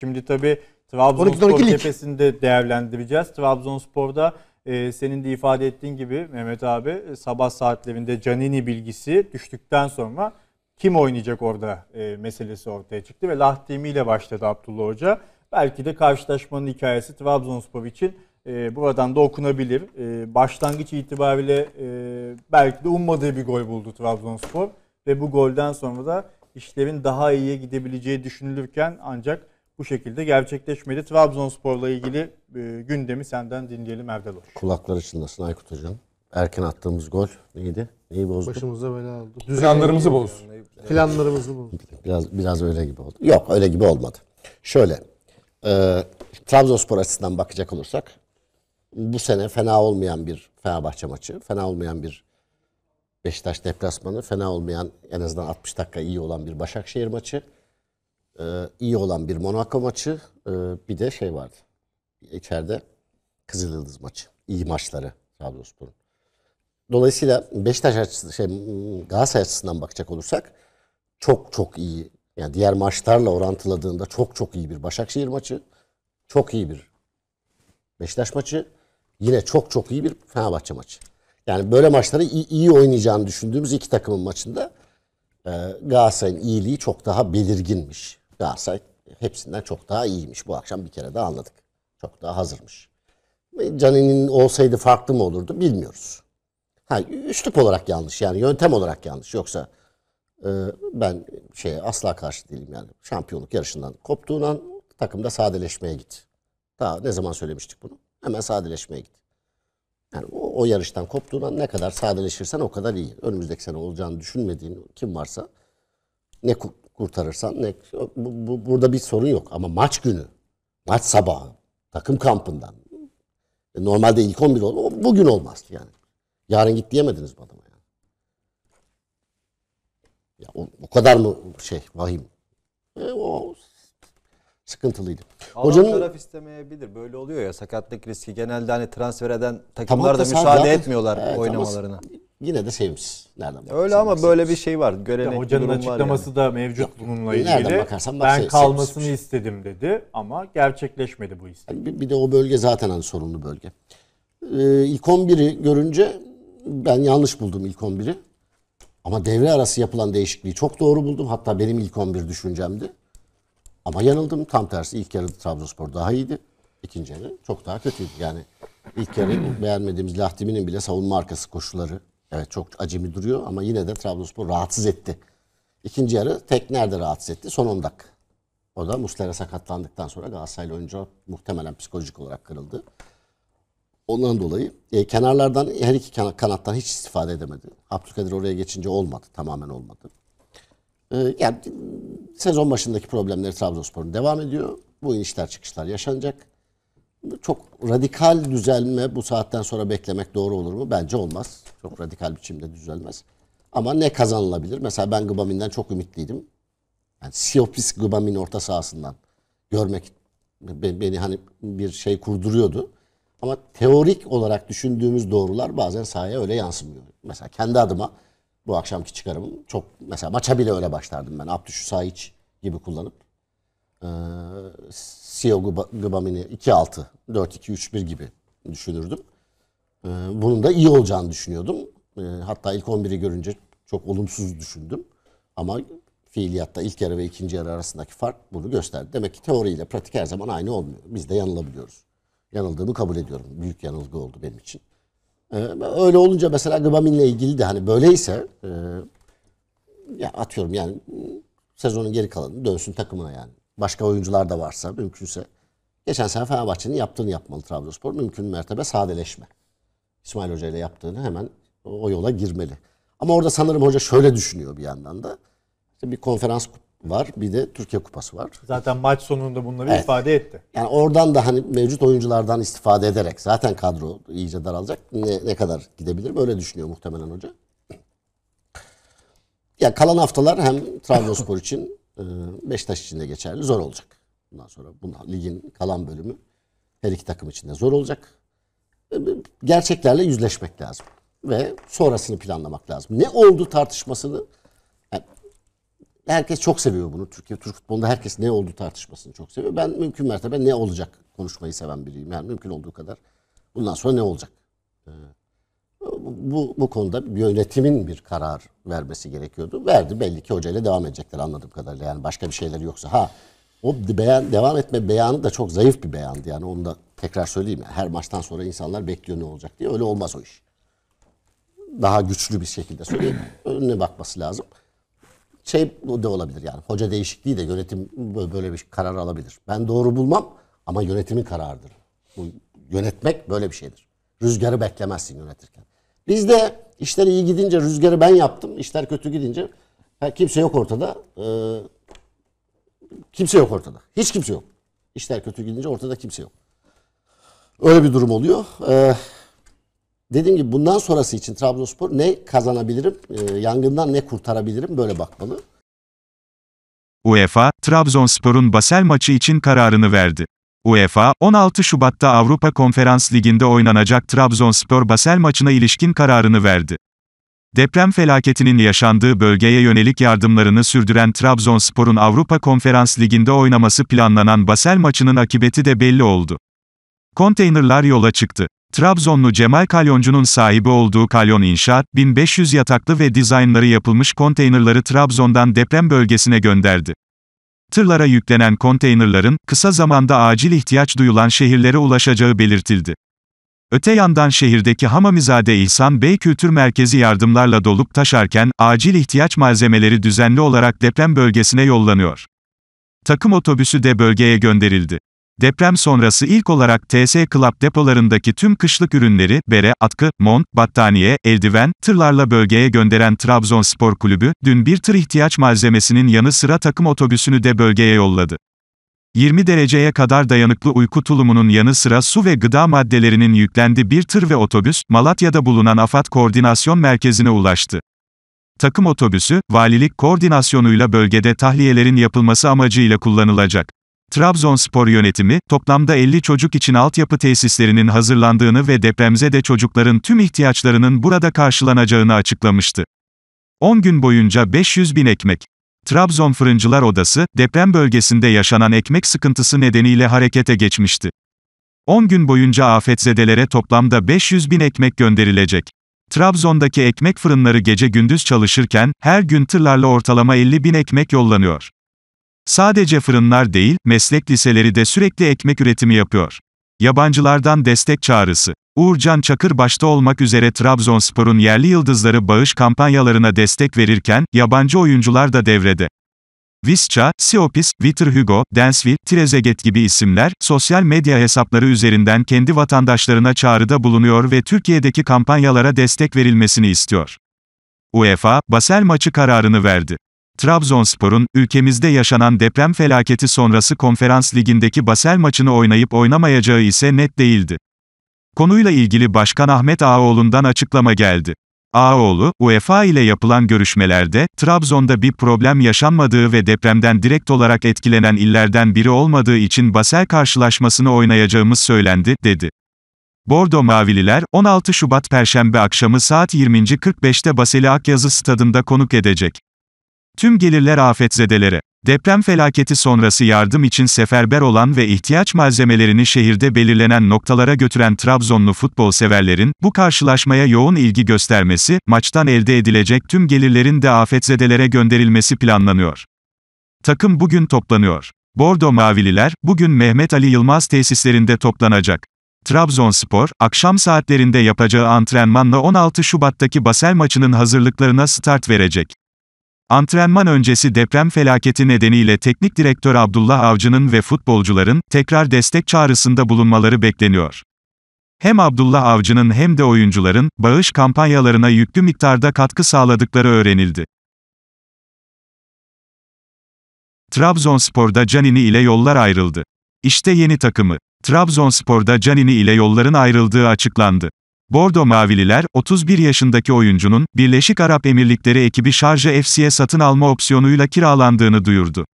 Şimdi tabii Trabzonspor tepesinde değerlendireceğiz. Trabzonspor'da e, senin de ifade ettiğin gibi Mehmet abi e, sabah saatlerinde Canini bilgisi düştükten sonra kim oynayacak orada e, meselesi ortaya çıktı ve Lahtimi ile başladı Abdullah Hoca. Belki de karşılaşmanın hikayesi Trabzonspor için e, buradan da okunabilir. E, başlangıç itibariyle e, belki de ummadığı bir gol buldu Trabzonspor ve bu golden sonra da işlerin daha iyiye gidebileceği düşünülürken ancak bu şekilde gerçekleşmedi. Trabzonspor'la ilgili e, gündemi senden dinleyelim Erdal Hoca. Kulakları çınlasın Aykut Hocam. Erken attığımız gol neydi? Neyi bozdu? Başımıza bela oldu. Planlarımızı boz. Planlarımızı boz. Biraz, biraz öyle gibi oldu. Yok öyle gibi olmadı. Şöyle. E, Trabzonspor açısından bakacak olursak bu sene fena olmayan bir Fenerbahçe maçı, fena olmayan bir Beşiktaş deplasmanı, fena olmayan en azından 60 dakika iyi olan bir Başakşehir maçı e, iyi olan bir Monaco maçı e, bir de şey vardı. İçeride Kızıl Yıldız maçı. İyi maçları Trabzonspor'un. Dolayısıyla Beşiktaş açısından, şey, Galatasaray açısından bakacak olursak çok çok iyi. Yani diğer maçlarla orantıladığında çok çok iyi bir Başakşehir maçı. Çok iyi bir Beşiktaş maçı. Yine çok çok iyi bir Fenerbahçe maçı. Yani böyle maçları iyi, iyi oynayacağını düşündüğümüz iki takımın maçında e, Galatasaray'ın iyiliği çok daha belirginmiş. Galatasaray hepsinden çok daha iyiymiş. Bu akşam bir kere daha anladık. Çok daha hazırmış. E, Canin'in olsaydı farklı mı olurdu bilmiyoruz. Ha, üslup olarak yanlış yani yöntem olarak yanlış. Yoksa e, ben şeye asla karşı değilim yani. Şampiyonluk yarışından koptuğuna an takımda sadeleşmeye git. Daha ne zaman söylemiştik bunu? Hemen sadeleşmeye git. Yani o, o yarıştan koptuğuna ne kadar sadeleşirsen o kadar iyi. Önümüzdeki sene olacağını düşünmediğin kim varsa ne kurtarırsan ne? Bu, bu, burada bir sorun yok ama maç günü, maç sabahı, takım kampından. E, normalde ilk 11 olur. Bugün olmaz yani. Yarın git diyemediniz bana adama yani. Ya o, o kadar mı şey vahim? E, o sıkıntılıydı. Alan Hocanın, taraf istemeyebilir. Böyle oluyor ya sakatlık riski. Genelde hani transfer eden takımlar tamam da, müsaade etmiyorlar e, oynamalarına. Tamam, yine de sevimsiz. Nereden Öyle ama bakarsan böyle bir şey var. Görenek hocanın açıklaması yani. da mevcut Yok. bununla ilgili. Bakarsan bak, ben kalmasını sevimsiz. Şey. istedim dedi ama gerçekleşmedi bu istek. Yani bir, de o bölge zaten hani sorunlu bölge. Ee, ilk 11'i görünce ben yanlış buldum ilk 11'i. Ama devre arası yapılan değişikliği çok doğru buldum. Hatta benim ilk 11 düşüncemdi. Ama yanıldım. Tam tersi ilk yarı Trabzonspor daha iyiydi. İkinci yarı çok daha kötüydü. Yani ilk yarı beğenmediğimiz Lahtimi'nin bile savunma arkası koşuları, Evet çok acemi duruyor ama yine de Trabzonspor rahatsız etti. İkinci yarı tek nerede rahatsız etti? Son 10 dakika. O da Muslera sakatlandıktan sonra Galatasaraylı oyuncu muhtemelen psikolojik olarak kırıldı. Ondan dolayı e, kenarlardan her iki kanattan hiç istifade edemedi. Abdülkadir oraya geçince olmadı. Tamamen olmadı. E, yani sezon başındaki problemleri Trabzonspor'un devam ediyor. Bu inişler çıkışlar yaşanacak çok radikal düzelme bu saatten sonra beklemek doğru olur mu? Bence olmaz. Çok radikal biçimde düzelmez. Ama ne kazanılabilir? Mesela ben Gıbamin'den çok ümitliydim. Yani Siopis Gıbamin orta sahasından görmek beni hani bir şey kurduruyordu. Ama teorik olarak düşündüğümüz doğrular bazen sahaya öyle yansımıyor. Mesela kendi adıma bu akşamki çıkarımım çok mesela maça bile öyle başlardım ben. Abdüşşü Sahiç gibi kullanıp ee, e, CEO Gubamini 2-6, 4-2-3-1 gibi düşünürdüm. Ee, bunun da iyi olacağını düşünüyordum. Ee, hatta ilk 11'i görünce çok olumsuz düşündüm. Ama fiiliyatta ilk yarı ve ikinci yarı arasındaki fark bunu gösterdi. Demek ki teoriyle pratik her zaman aynı olmuyor. Biz de yanılabiliyoruz. Yanıldığımı kabul ediyorum. Büyük yanılgı oldu benim için. öyle olunca mesela Gıbamin'le ilgili de hani böyleyse e, ya atıyorum yani sezonun geri kalanı dönsün takımına yani başka oyuncular da varsa mümkünse. Geçen sene Fenerbahçe'nin yaptığını yapmalı Trabzonspor. Mümkün mertebe sadeleşme. İsmail Hoca ile yaptığını hemen o yola girmeli. Ama orada sanırım hoca şöyle düşünüyor bir yandan da. İşte bir konferans var bir de Türkiye Kupası var. Zaten maç sonunda bunları evet. ifade etti. Yani oradan da hani mevcut oyunculardan istifade ederek zaten kadro iyice daralacak. Ne, ne kadar gidebilir böyle düşünüyor muhtemelen hoca. Ya kalan haftalar hem Trabzonspor için ee, Beşiktaş için de geçerli. Zor olacak. Bundan sonra bundan, ligin kalan bölümü her iki takım için de zor olacak. Ee, gerçeklerle yüzleşmek lazım. Ve sonrasını planlamak lazım. Ne oldu tartışmasını yani herkes çok seviyor bunu. Türkiye Türk futbolunda herkes ne oldu tartışmasını çok seviyor. Ben mümkün mertebe ne olacak konuşmayı seven biriyim. Yani mümkün olduğu kadar bundan sonra ne olacak? Evet bu, bu konuda yönetimin bir karar vermesi gerekiyordu. Verdi belli ki hocayla devam edecekler anladığım kadarıyla. Yani başka bir şeyler yoksa. Ha o beyan, devam etme beyanı da çok zayıf bir beyandı. Yani onu da tekrar söyleyeyim. Yani her maçtan sonra insanlar bekliyor ne olacak diye. Öyle olmaz o iş. Daha güçlü bir şekilde söyleyeyim. Önüne bakması lazım. Şey de olabilir yani. Hoca değişikliği de yönetim böyle bir karar alabilir. Ben doğru bulmam ama yönetimin kararıdır. Bu, yönetmek böyle bir şeydir. Rüzgarı beklemezsin yönetirken. Biz de işler iyi gidince rüzgarı ben yaptım. İşler kötü gidince kimse yok ortada. Ee, kimse yok ortada. Hiç kimse yok. İşler kötü gidince ortada kimse yok. Öyle bir durum oluyor. Ee, dediğim gibi bundan sonrası için Trabzonspor ne kazanabilirim, e, yangından ne kurtarabilirim böyle bakmalı. UEFA, Trabzonspor'un Basel maçı için kararını verdi. UEFA, 16 Şubat'ta Avrupa Konferans Ligi'nde oynanacak Trabzonspor Basel maçına ilişkin kararını verdi. Deprem felaketinin yaşandığı bölgeye yönelik yardımlarını sürdüren Trabzonspor'un Avrupa Konferans Ligi'nde oynaması planlanan Basel maçının akıbeti de belli oldu. Konteynerlar yola çıktı. Trabzonlu Cemal Kalyoncu'nun sahibi olduğu Kalyon İnşaat, 1500 yataklı ve dizaynları yapılmış konteynerları Trabzon'dan deprem bölgesine gönderdi. Tırlara yüklenen konteynerların, kısa zamanda acil ihtiyaç duyulan şehirlere ulaşacağı belirtildi. Öte yandan şehirdeki Hamamizade İhsan Bey Kültür Merkezi yardımlarla dolup taşarken, acil ihtiyaç malzemeleri düzenli olarak deprem bölgesine yollanıyor. Takım otobüsü de bölgeye gönderildi. Deprem sonrası ilk olarak TS Club depolarındaki tüm kışlık ürünleri, bere, atkı, mont, battaniye, eldiven, tırlarla bölgeye gönderen Trabzonspor Kulübü, dün bir tır ihtiyaç malzemesinin yanı sıra takım otobüsünü de bölgeye yolladı. 20 dereceye kadar dayanıklı uyku tulumunun yanı sıra su ve gıda maddelerinin yüklendi bir tır ve otobüs, Malatya'da bulunan AFAD Koordinasyon Merkezi'ne ulaştı. Takım otobüsü, valilik koordinasyonuyla bölgede tahliyelerin yapılması amacıyla kullanılacak. Trabzonspor yönetimi, toplamda 50 çocuk için altyapı tesislerinin hazırlandığını ve depremzede çocukların tüm ihtiyaçlarının burada karşılanacağını açıklamıştı. 10 gün boyunca 500 bin ekmek. Trabzon Fırıncılar Odası, deprem bölgesinde yaşanan ekmek sıkıntısı nedeniyle harekete geçmişti. 10 gün boyunca afetzedelere toplamda 500 bin ekmek gönderilecek. Trabzon'daki ekmek fırınları gece gündüz çalışırken, her gün tırlarla ortalama 50 bin ekmek yollanıyor. Sadece fırınlar değil, meslek liseleri de sürekli ekmek üretimi yapıyor. Yabancılardan destek çağrısı. Uğurcan Çakır başta olmak üzere Trabzonspor'un yerli yıldızları bağış kampanyalarına destek verirken, yabancı oyuncular da devrede. Visca, Siopis, Vitor Hugo, Densville, Trezeguet gibi isimler, sosyal medya hesapları üzerinden kendi vatandaşlarına çağrıda bulunuyor ve Türkiye'deki kampanyalara destek verilmesini istiyor. UEFA, Basel maçı kararını verdi. Trabzonspor'un, ülkemizde yaşanan deprem felaketi sonrası konferans ligindeki Basel maçını oynayıp oynamayacağı ise net değildi. Konuyla ilgili Başkan Ahmet Ağaoğlu'ndan açıklama geldi. Ağaoğlu, UEFA ile yapılan görüşmelerde, Trabzon'da bir problem yaşanmadığı ve depremden direkt olarak etkilenen illerden biri olmadığı için Basel karşılaşmasını oynayacağımız söylendi, dedi. Bordo Mavililer, 16 Şubat Perşembe akşamı saat 20.45'te Baseli Akyazı stadında konuk edecek. Tüm gelirler afetzedelere. Deprem felaketi sonrası yardım için seferber olan ve ihtiyaç malzemelerini şehirde belirlenen noktalara götüren Trabzonlu futbol severlerin, bu karşılaşmaya yoğun ilgi göstermesi, maçtan elde edilecek tüm gelirlerin de afetzedelere gönderilmesi planlanıyor. Takım bugün toplanıyor. Bordo Mavililer, bugün Mehmet Ali Yılmaz tesislerinde toplanacak. Trabzonspor, akşam saatlerinde yapacağı antrenmanla 16 Şubat'taki Basel maçının hazırlıklarına start verecek. Antrenman öncesi deprem felaketi nedeniyle teknik direktör Abdullah Avcı'nın ve futbolcuların tekrar destek çağrısında bulunmaları bekleniyor. Hem Abdullah Avcı'nın hem de oyuncuların bağış kampanyalarına yüklü miktarda katkı sağladıkları öğrenildi. Trabzonspor'da Canini ile yollar ayrıldı. İşte yeni takımı. Trabzonspor'da Canini ile yolların ayrıldığı açıklandı. Bordo Mavililer, 31 yaşındaki oyuncunun, Birleşik Arap Emirlikleri ekibi Şarja FC'ye satın alma opsiyonuyla kiralandığını duyurdu.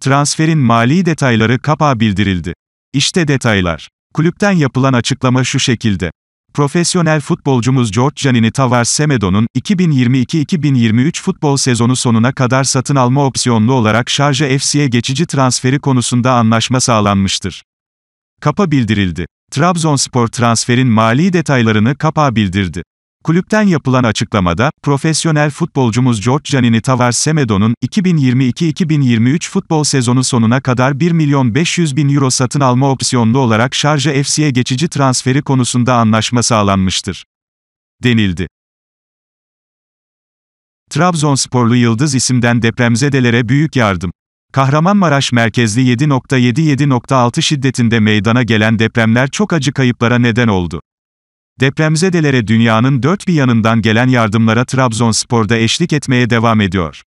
Transferin mali detayları kapa bildirildi. İşte detaylar. Kulüpten yapılan açıklama şu şekilde. Profesyonel futbolcumuz George Janini Tavar Semedo'nun, 2022-2023 futbol sezonu sonuna kadar satın alma opsiyonlu olarak Şarja FC'ye geçici transferi konusunda anlaşma sağlanmıştır. Kapa bildirildi. Trabzonspor transferin mali detaylarını kapağa bildirdi. Kulüpten yapılan açıklamada, profesyonel futbolcumuz George Janini Tavares Semedo'nun, 2022-2023 futbol sezonu sonuna kadar 1 milyon 500 bin euro satın alma opsiyonlu olarak Şarja FC'ye geçici transferi konusunda anlaşma sağlanmıştır. Denildi. Trabzonsporlu Yıldız isimden depremzedelere büyük yardım. Kahramanmaraş merkezli 7.7-7.6 şiddetinde meydana gelen depremler çok acı kayıplara neden oldu. Depremzedelere dünyanın dört bir yanından gelen yardımlara Trabzonspor'da eşlik etmeye devam ediyor.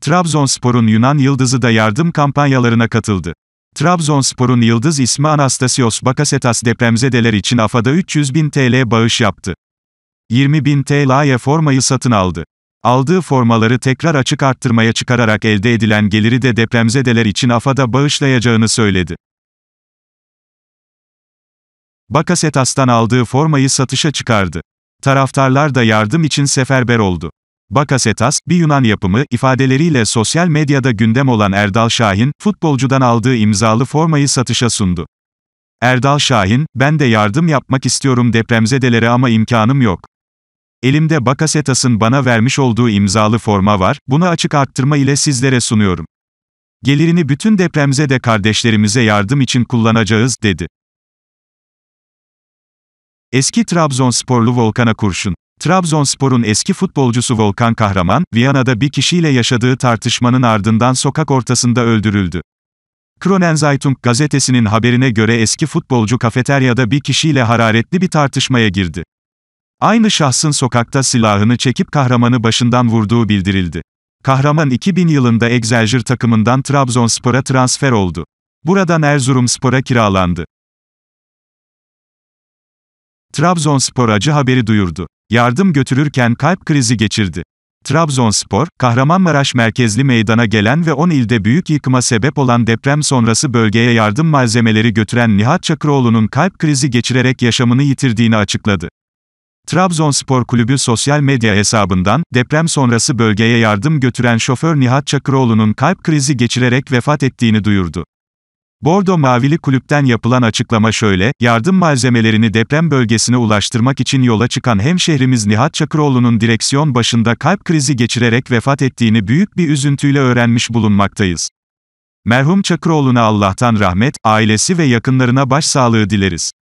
Trabzonspor'un Yunan Yıldızı da yardım kampanyalarına katıldı. Trabzonspor'un yıldız ismi Anastasios Bakasetas depremzedeler için AFA'da 300 bin TL bağış yaptı. 20 bin TL'ye formayı satın aldı. Aldığı formaları tekrar açık arttırmaya çıkararak elde edilen geliri de depremzedeler için AFAD'a bağışlayacağını söyledi. Bakasetas'tan aldığı formayı satışa çıkardı. Taraftarlar da yardım için seferber oldu. Bakasetas, bir Yunan yapımı, ifadeleriyle sosyal medyada gündem olan Erdal Şahin, futbolcudan aldığı imzalı formayı satışa sundu. Erdal Şahin, ben de yardım yapmak istiyorum depremzedelere ama imkanım yok. Elimde Bakasetas'ın bana vermiş olduğu imzalı forma var, bunu açık arttırma ile sizlere sunuyorum. Gelirini bütün depremize de kardeşlerimize yardım için kullanacağız, dedi. Eski Trabzonsporlu Volkan'a kurşun. Trabzonspor'un eski futbolcusu Volkan Kahraman, Viyana'da bir kişiyle yaşadığı tartışmanın ardından sokak ortasında öldürüldü. Kronenzeitung gazetesinin haberine göre eski futbolcu kafeteryada bir kişiyle hararetli bir tartışmaya girdi. Aynı şahsın sokakta silahını çekip kahramanı başından vurduğu bildirildi. Kahraman 2000 yılında Excelsior takımından Trabzonspor'a transfer oldu. Buradan Erzurumspor'a kiralandı. Trabzonspor acı haberi duyurdu. Yardım götürürken kalp krizi geçirdi. Trabzonspor, Kahramanmaraş merkezli meydana gelen ve 10 ilde büyük yıkıma sebep olan deprem sonrası bölgeye yardım malzemeleri götüren Nihat Çakıroğlu'nun kalp krizi geçirerek yaşamını yitirdiğini açıkladı. Trabzonspor Kulübü sosyal medya hesabından, deprem sonrası bölgeye yardım götüren şoför Nihat Çakıroğlu'nun kalp krizi geçirerek vefat ettiğini duyurdu. Bordo Mavili Kulüpten yapılan açıklama şöyle, yardım malzemelerini deprem bölgesine ulaştırmak için yola çıkan hemşehrimiz Nihat Çakıroğlu'nun direksiyon başında kalp krizi geçirerek vefat ettiğini büyük bir üzüntüyle öğrenmiş bulunmaktayız. Merhum Çakıroğlu'na Allah'tan rahmet, ailesi ve yakınlarına başsağlığı dileriz.